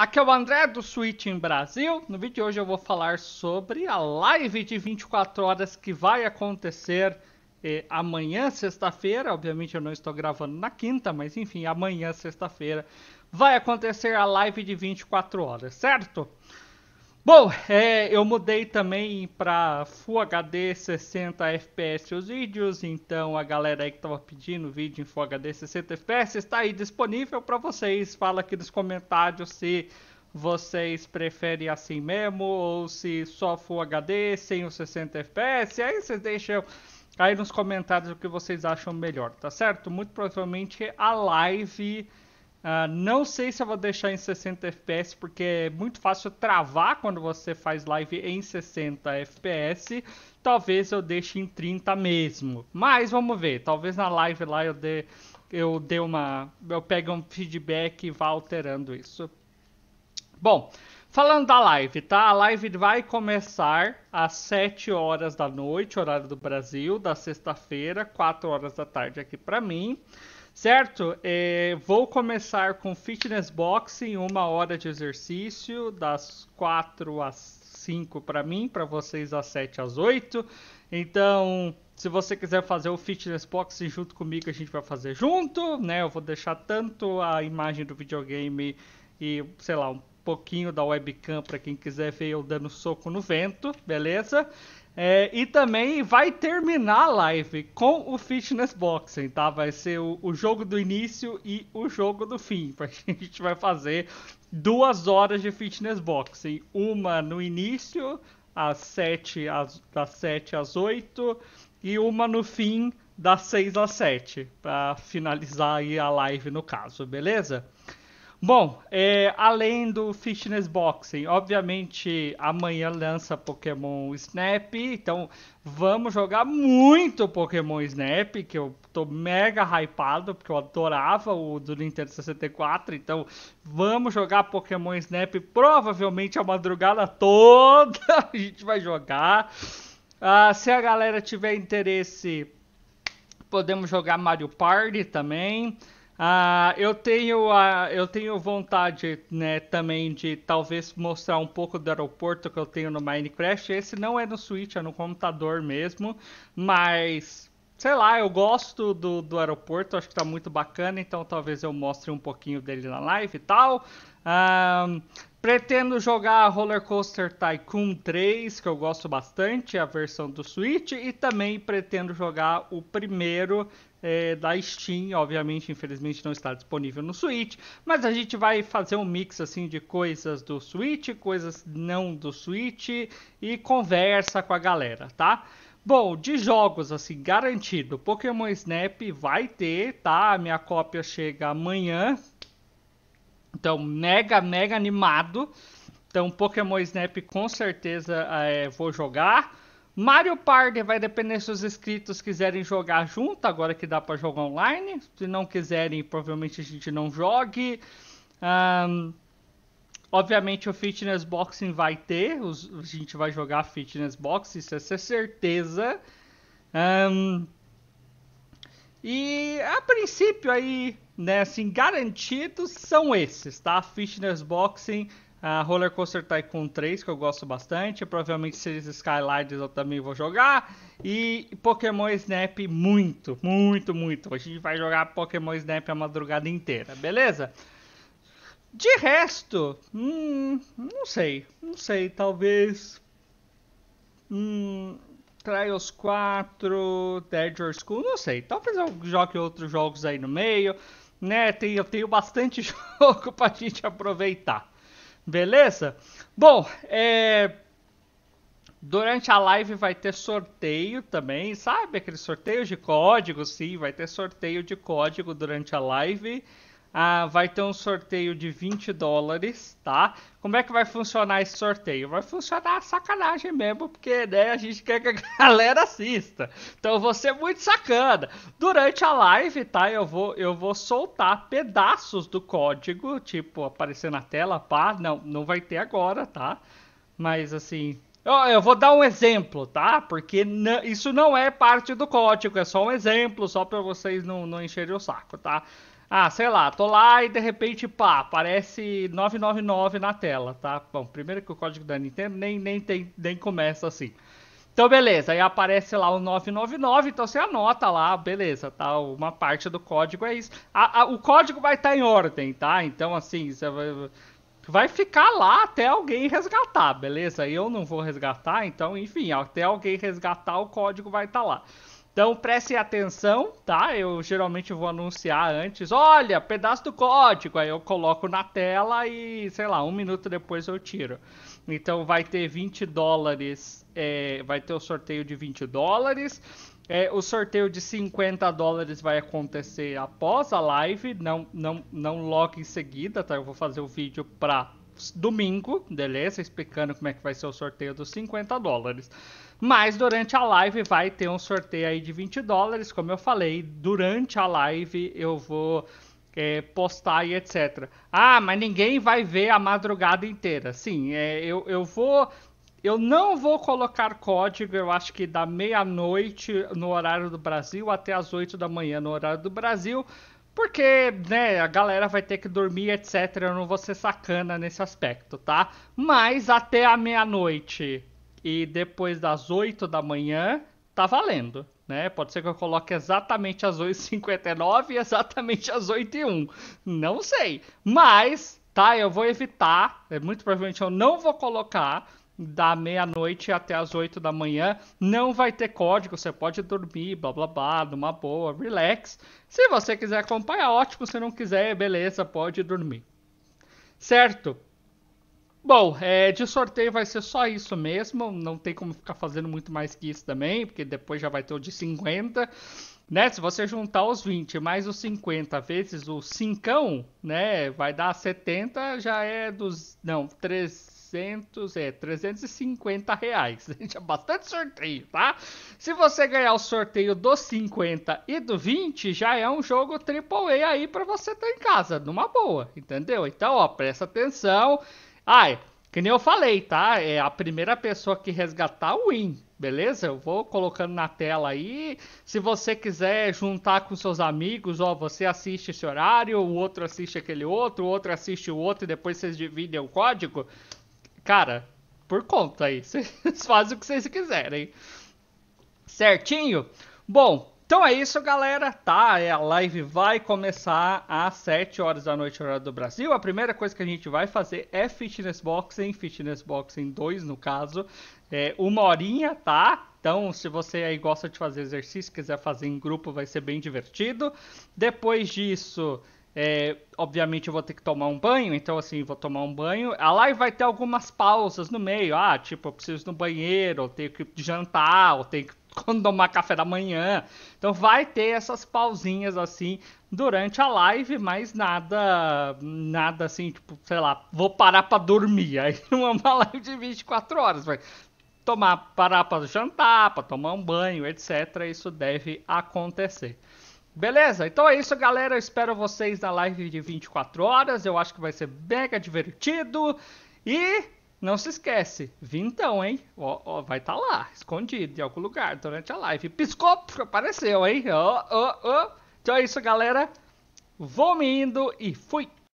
Aqui é o André do Switch em Brasil. No vídeo de hoje eu vou falar sobre a live de 24 horas que vai acontecer eh, amanhã, sexta-feira. Obviamente eu não estou gravando na quinta, mas enfim, amanhã, sexta-feira, vai acontecer a live de 24 horas, certo? Bom, é, eu mudei também para Full HD 60 FPS os vídeos, então a galera aí que estava pedindo vídeo em Full HD 60 FPS está aí disponível para vocês. Fala aqui nos comentários se vocês preferem assim mesmo ou se só Full HD sem os 60 FPS. Aí vocês deixam aí nos comentários o que vocês acham melhor, tá certo? Muito provavelmente a live ah, não sei se eu vou deixar em 60 FPS, porque é muito fácil travar quando você faz live em 60 FPS. Talvez eu deixe em 30 mesmo. Mas vamos ver. Talvez na live lá eu dê, eu dê uma. Eu pegue um feedback e vá alterando isso. Bom, falando da live, tá? A live vai começar às 7 horas da noite, horário do Brasil, da sexta-feira, 4 horas da tarde aqui para mim. Certo? É, vou começar com fitness boxing, uma hora de exercício, das 4 às 5 para mim, para vocês às 7 às 8. Então, se você quiser fazer o fitness boxing junto comigo, a gente vai fazer junto, né? Eu vou deixar tanto a imagem do videogame e, sei lá, um pouquinho da webcam para quem quiser ver eu dando soco no vento, beleza? É, e também vai terminar a live com o Fitness Boxing, tá? Vai ser o, o jogo do início e o jogo do fim. A gente vai fazer duas horas de Fitness Boxing. Uma no início, às 7, às, das 7 às 8, e uma no fim, das 6 às 7, para finalizar aí a live no caso, beleza? Bom, é, além do Fitness Boxing, obviamente amanhã lança Pokémon Snap, então vamos jogar muito Pokémon Snap, que eu tô mega hypado, porque eu adorava o do Nintendo 64, então vamos jogar Pokémon Snap provavelmente a madrugada toda, a gente vai jogar. Ah, se a galera tiver interesse, podemos jogar Mario Party também. Ah, eu tenho a, eu tenho vontade, né, também de talvez mostrar um pouco do aeroporto que eu tenho no Minecraft. Esse não é no Switch, é no computador mesmo, mas sei lá, eu gosto do, do aeroporto, acho que tá muito bacana, então talvez eu mostre um pouquinho dele na live e tal. Um, pretendo jogar Roller Coaster Tycoon 3, que eu gosto bastante, a versão do Switch, e também pretendo jogar o primeiro é, da Steam, obviamente, infelizmente não está disponível no Switch, mas a gente vai fazer um mix assim de coisas do Switch, coisas não do Switch e conversa com a galera, tá? Bom, de jogos, assim, garantido. Pokémon Snap vai ter, tá? A minha cópia chega amanhã. Então, mega, mega animado. Então, Pokémon Snap com certeza é, vou jogar. Mario Party vai depender se os inscritos quiserem jogar junto, agora que dá para jogar online. Se não quiserem, provavelmente a gente não jogue. Um, Obviamente o Fitness Boxing vai ter, os, a gente vai jogar Fitness Boxing, isso é certeza. Um, e a princípio aí, né, assim, garantidos são esses, tá? Fitness Boxing, a Roller Coaster Tycoon 3, que eu gosto bastante, provavelmente Series Skylines eu também vou jogar, e Pokémon Snap muito, muito, muito. A gente vai jogar Pokémon Snap a madrugada inteira, beleza? De resto, hum, não sei. Não sei, talvez. Hum, Trials 4, or School, não sei. Talvez eu jogue outros jogos aí no meio. Né? Tem, eu tenho bastante jogo pra gente aproveitar. Beleza? Bom, é. Durante a live vai ter sorteio também, sabe? Aquele sorteio de código, sim, vai ter sorteio de código durante a live. Ah, vai ter um sorteio de 20 dólares, tá? Como é que vai funcionar esse sorteio? Vai funcionar sacanagem mesmo, porque né, a gente quer que a galera assista. Então eu vou ser muito sacana. Durante a live, tá? Eu vou, eu vou soltar pedaços do código, tipo, aparecer na tela, pá. Não, não vai ter agora, tá? Mas assim, eu vou dar um exemplo, tá? Porque isso não é parte do código, é só um exemplo, só para vocês não, não encherem o saco, tá? Ah, sei lá, tô lá e de repente, pá, aparece 999 na tela, tá? Bom, primeiro que o código da Nintendo nem, nem, tem, nem começa assim. Então, beleza, aí aparece lá o 999, então você anota lá, beleza, tá? Uma parte do código é isso. A, a, o código vai estar tá em ordem, tá? Então, assim, você vai, vai ficar lá até alguém resgatar, beleza? Eu não vou resgatar, então, enfim, até alguém resgatar, o código vai estar tá lá. Então prestem atenção, tá? Eu geralmente vou anunciar antes. Olha, pedaço do código. Aí eu coloco na tela e, sei lá, um minuto depois eu tiro. Então vai ter 20 dólares. É, vai ter o sorteio de 20 dólares. É, o sorteio de 50 dólares vai acontecer após a live, não, não, não logo em seguida, tá? Eu vou fazer o vídeo pra domingo, beleza? Explicando como é que vai ser o sorteio dos 50 dólares. Mas durante a live vai ter um sorteio aí de 20 dólares, como eu falei. Durante a live eu vou é, postar e etc. Ah, mas ninguém vai ver a madrugada inteira. Sim, é, eu, eu vou. Eu não vou colocar código, eu acho que da meia-noite no horário do Brasil até as 8 da manhã no horário do Brasil, porque, né, a galera vai ter que dormir, etc. Eu não vou ser sacana nesse aspecto, tá? Mas até a meia-noite e depois das 8 da manhã, tá valendo, né? Pode ser que eu coloque exatamente às 8h59 e exatamente às 8h01. Não sei. Mas, tá? Eu vou evitar. É, muito provavelmente eu não vou colocar da meia-noite até as 8 da manhã. Não vai ter código, você pode dormir, blá blá blá, numa boa, relax. Se você quiser acompanhar, ótimo. Se não quiser, beleza, pode dormir. Certo? Bom, é, de sorteio vai ser só isso mesmo. Não tem como ficar fazendo muito mais que isso também, porque depois já vai ter o de 50. Né? Se você juntar os 20 mais os 50 vezes o 5, né? Vai dar 70, já é dos. Não, 3. 300, é, 350 reais. Gente, é bastante sorteio, tá? Se você ganhar o sorteio dos 50 e do 20, já é um jogo AAA aí para você ter tá em casa, numa boa, entendeu? Então, ó, presta atenção. Ai, que nem eu falei, tá? É a primeira pessoa que resgatar o win, beleza? Eu vou colocando na tela aí. Se você quiser juntar com seus amigos, ó, você assiste esse horário, o outro assiste aquele outro, o outro assiste o outro e depois vocês dividem o código cara, por conta aí. Vocês fazem o que vocês quiserem. Certinho? Bom, então é isso, galera, tá? É, a live vai começar às 7 horas da noite, horário do Brasil. A primeira coisa que a gente vai fazer é Fitness Boxing, Fitness Boxing 2, no caso. É uma horinha, tá? Então, se você aí gosta de fazer exercício, quiser fazer em grupo, vai ser bem divertido. Depois disso, é, obviamente eu vou ter que tomar um banho, então assim, vou tomar um banho. A live vai ter algumas pausas no meio. Ah, tipo, eu preciso ir no banheiro, eu tenho que jantar, ou tenho que tomar café da manhã. Então vai ter essas pausinhas assim durante a live, mas nada, nada assim, tipo, sei lá, vou parar para dormir. Aí não é uma live de 24 horas, vai tomar, parar para jantar, para tomar um banho, etc. Isso deve acontecer. Beleza? Então é isso, galera. Eu espero vocês na live de 24 horas. Eu acho que vai ser mega divertido. E não se esquece, vintão, hein? Ó, ó vai estar tá lá, escondido em algum lugar durante a live. Piscou, apareceu, hein? Ó, ó, ó. Então é isso, galera. Vou me indo e fui!